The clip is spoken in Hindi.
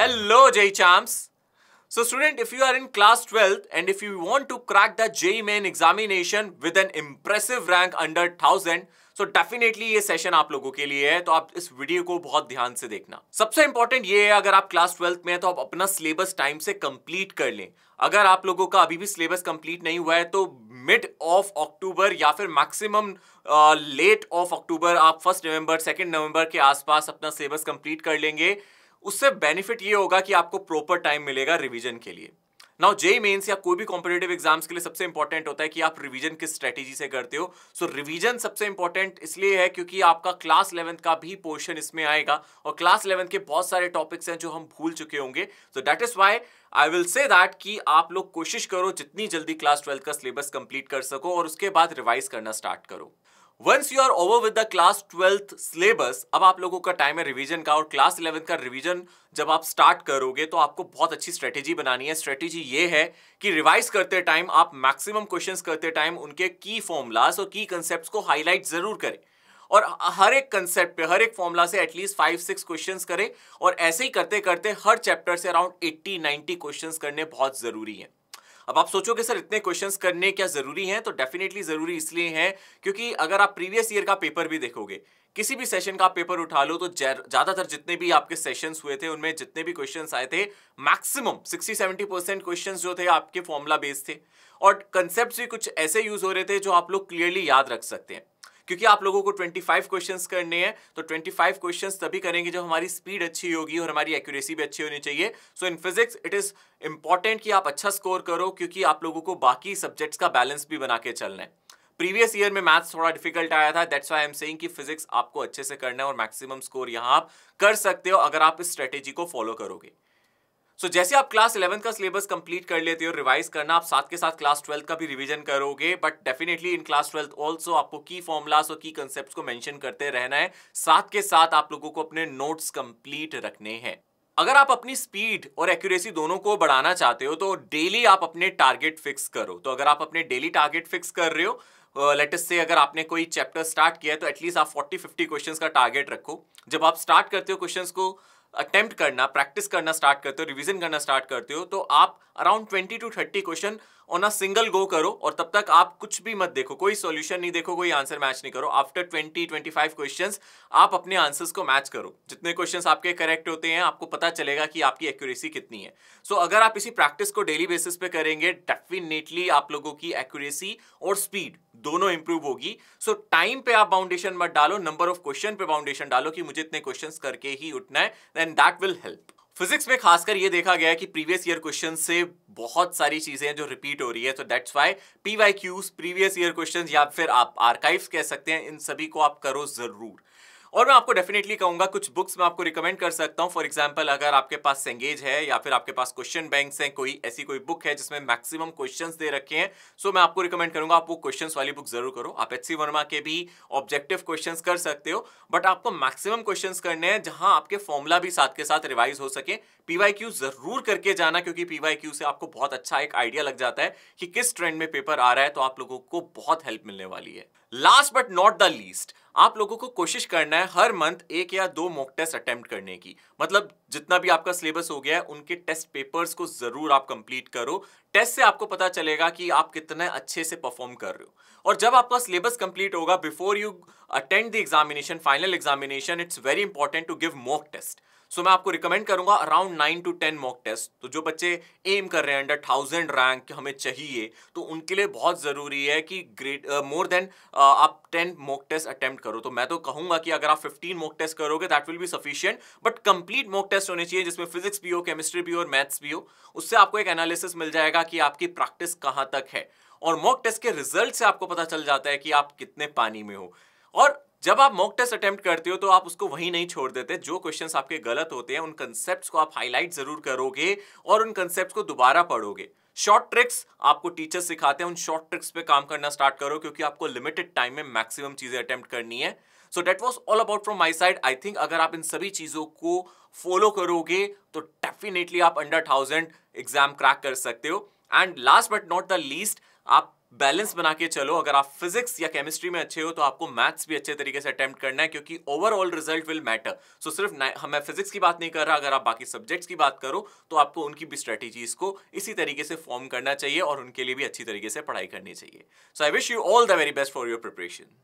Hello JEE champs. So student, if you are in class 12th and if you want to crack the JEE main examination with an impressive rank under 1000, so so definitely ये सेशन आप लोगों के लिए है तो आप इस वीडियो को बहुत ध्यान से देखना सबसे इंपॉर्टेंट ये है अगर आप क्लास ट्वेल्थ में है तो आप अपना सिलेबस टाइम से कंप्लीट कर लें अगर आप लोगों का अभी भी सिलेबस कंप्लीट नहीं हुआ है तो मिड ऑफ अक्टूबर या फिर मैक्सिमम लेट ऑफ अक्टूबर आप फर्स्ट नवंबर सेकेंड नवंबर के आसपास अपना सिलेबस कंप्लीट कर लेंगे उससे बेनिफिट ये होगा कि आपको प्रॉपर टाइम मिलेगा रिवीजन के लिए नाउ जे मेन्स या कोई भी कॉम्पिटेटिव एग्जाम्स के लिए सबसे इंपॉर्टेंट होता है कि आप रिवीजन किस स्ट्रेटेजी से करते हो सो so, रिवीजन सबसे इंपॉर्टेंट इसलिए है क्योंकि आपका क्लास इलेवंथ का भी पोर्शन इसमें आएगा और क्लास इलेवंथ के बहुत सारे टॉपिक्स हैं जो हम भूल चुके होंगे so that is why I will say that कि आप लोग कोशिश करो जितनी जल्दी क्लास ट्वेल्थ का सिलेबस कंप्लीट कर सको और उसके बाद रिवाइज करना स्टार्ट करो once you are over with the class twelfth syllabus अब आप लोगों का टाइम है रिवीजन का और क्लास इलेवंथ का रिवीजन जब आप स्टार्ट करोगे तो आपको बहुत अच्छी स्ट्रेटेजी बनानी है स्ट्रेटेजी ये है कि रिवाइज करते टाइम आप मैक्सिमम क्वेश्चंस करते टाइम उनके की फॉर्मूलाज और की कंसेप्ट को हाईलाइट जरूर करें और हर एक कंसेप्ट पे हर एक फॉर्मूला से एटलीस्ट फाइव सिक्स क्वेश्चन करें और ऐसे ही करते करते हर चैप्टर से अराउंड एट्टी नाइन्टी क्वेश्चन करने बहुत ज़रूरी है अब आप सोचोगे सर इतने क्वेश्चंस करने क्या ज़रूरी हैं तो डेफिनेटली ज़रूरी इसलिए हैं क्योंकि अगर आप प्रीवियस ईयर का पेपर भी देखोगे किसी भी सेशन का पेपर उठा लो तो ज़्यादातर जितने भी आपके सेशंस हुए थे उनमें जितने भी क्वेश्चंस आए थे मैक्सिमम 60-70 परसेंट क्वेश्चन जो थे आपके फॉर्मुला बेस्ड थे और कंसेप्ट भी कुछ ऐसे यूज़ हो रहे थे जो आप लोग क्लियरली याद रख सकते हैं क्योंकि आप लोगों को 25 क्वेश्चंस करने हैं तो 25 क्वेश्चंस तभी करेंगे जब हमारी स्पीड अच्छी होगी और हमारी एक्यूरेसी भी अच्छी होनी चाहिए so in physics it is important कि आप अच्छा स्कोर करो क्योंकि आप लोगों को बाकी सब्जेक्ट्स का बैलेंस भी बना के चलना है प्रीवियस ईयर में मैथ्स थोड़ा डिफिकल्ट आया था दैट्स वाई एम सेइंग कि फिजिक्स आपको अच्छे से करना है और मैक्सिमम स्कोर यहाँ आप कर सकते हो अगर आप इस स्ट्रेटेजी को फॉलो करोगे सो so, जैसे आप क्लास इलेवन का सिलेबस कंप्लीट कर लेते हो रिवाइज करना आप साथ के साथ क्लास ट्वेल्थ का भी रिवीजन करोगे but definitely in class twelfth also आपको की फॉर्मुलास और की कंसेप्ट को मैंशन करते रहना है साथ के साथ आप लोगों को अपने नोट्स कंप्लीट रखने हैं अगर आप अपनी स्पीड और एक्यूरेसी दोनों को बढ़ाना चाहते हो तो डेली आप अपने टारगेट फिक्स करो तो अगर आप अपने डेली टारगेट फिक्स कर रहे हो लेटेस्ट uh, से अगर आपने कोई चैप्टर स्टार्ट किया है तो एटलीस्ट आप 40-50 क्वेश्चंस का टारगेट रखो जब आप स्टार्ट करते हो क्वेश्चंस को अटेम्प्ट करना प्रैक्टिस करना स्टार्ट करते हो रिवीजन करना स्टार्ट करते हो तो आप around twenty to thirty question on a single go करो और तब तक आप कुछ भी मत देखो कोई सॉल्यूशन नहीं देखो कोई आंसर मैच नहीं करो after twenty twenty five question आप अपने आंसर्स को मैच करो जितने क्वेश्चन आपके करेक्ट होते हैं आपको पता चलेगा कि आपकी एक्यूरेसी कितनी है सो so, अगर आप इसी प्रैक्टिस को डेली बेसिस पे करेंगे डेफिनेटली आप लोगों की एक्यूरेसी और स्पीड दोनों इंप्रूव होगी सो so, टाइम पे आप बाउंडेशन मत डालो नंबर ऑफ क्वेश्चन पे बाउंडेशन डालो कि मुझे इतने क्वेश्चन करके ही उठना है then that will help physics में खासकर ये देखा गया कि प्रीवियस ईयर क्वेश्चन से बहुत सारी चीजें हैं जो रिपीट हो रही है तो that's why P Y Qs previous year question या फिर आप आर्काइव्स कह सकते हैं इन सभी को आप करो जरूर और मैं आपको डेफिनेटली कहूंगा कुछ बुक्स मैं आपको रिकमेंड कर सकता हूँ फॉर एग्जाम्पल अगर आपके पास सेंगेज है या फिर आपके पास क्वेश्चन बैंक हैं कोई ऐसी कोई बुक है जिसमें मैक्सिमम क्वेश्चन दे रखे हैं सो मैं आपको रिकमेंड करूंगा आप वो क्वेश्चन वाली बुक जरूर करो आप एच वर्मा के भी ऑब्जेक्टिव क्वेश्चन कर सकते हो बट आपको मैक्सिमम क्वेश्चन करने हैं जहां आपके फॉर्मुला भी साथ के साथ रिवाइज हो सके पीवाई जरूर करके जाना क्योंकि पीवाई से आपको बहुत अच्छा एक आइडिया लग जाता है कि किस ट्रेंड में पेपर आ रहा है तो आप लोगों को बहुत हेल्प मिलने वाली है last but not the least आप लोगों को कोशिश करना है हर मंथ एक या दो मॉक टेस्ट अटेम्प्ट करने की मतलब जितना भी आपका सिलेबस हो गया है उनके टेस्ट पेपर्स को ज़रूर आप कंप्लीट करो टेस्ट से आपको पता चलेगा कि आप कितने अच्छे से परफॉर्म कर रहे हो और जब आपका सिलेबस कंप्लीट होगा before you attend the examination final examination it's very important to give mock test so मैं आपको रिकमेंड करूंगा around nine to ten mock test तो जो बच्चे एम कर रहे हैं अंडर थाउजेंड रैंक हमें चाहिए तो उनके लिए बहुत ज़रूरी है कि ग्रेट मोर देन आप टेन मॉक टेस्ट अटेम्प्ट करो तो मैं तो कहूंगा कि अगर आप फिफ्टीन मॉक टेस्ट करोगे दैट विल भी sufficient but complete mock test होने चाहिए जिसमें फिजिक्स भी हो केमिस्ट्री भी हो और मैथ्स भी हो उससे आपको एक एनालिसिस मिल जाएगा कि आपकी प्रैक्टिस कहाँ तक है और मॉक टेस्ट के रिजल्ट से आपको पता चल जाता है कि आप कितने पानी में हो और जब आप मॉक टेस्ट अटेम्प्ट करते हो तो आप उसको वहीं नहीं छोड़ देते जो क्वेश्चंस आपके गलत होते हैं उन कंसेप्ट को आप हाईलाइट जरूर करोगे और उन कंसेप्ट को दोबारा पढ़ोगे शॉर्ट ट्रिक्स आपको टीचर सिखाते हैं उन शॉर्ट ट्रिक्स पे काम करना स्टार्ट करो क्योंकि आपको लिमिटेड टाइम में मैक्सिमम चीजें अटेम्प्ट करनी है so that was all about from my side I think अगर आप इन सभी चीजों को फॉलो करोगे तो डेफिनेटली आप अंडर थाउजेंड एग्जाम क्रैक कर सकते हो and last but not the least आप बैलेंस बना के चलो अगर आप फिजिक्स या केमिस्ट्री में अच्छे हो तो आपको मैथ्स भी अच्छे तरीके से अटेम्प्ट करना है क्योंकि overall result will matter so सिर्फ मैं फिजिक्स की बात नहीं कर रहा अगर आप बाकी सब्जेक्ट्स की बात करो तो आपको उनकी भी स्ट्रेटेजीज को इसी तरीके से फॉर्म करना चाहिए और उनके लिए भी अच्छी तरीके से पढ़ाई करनी चाहिए so I wish you all the very best for your preparation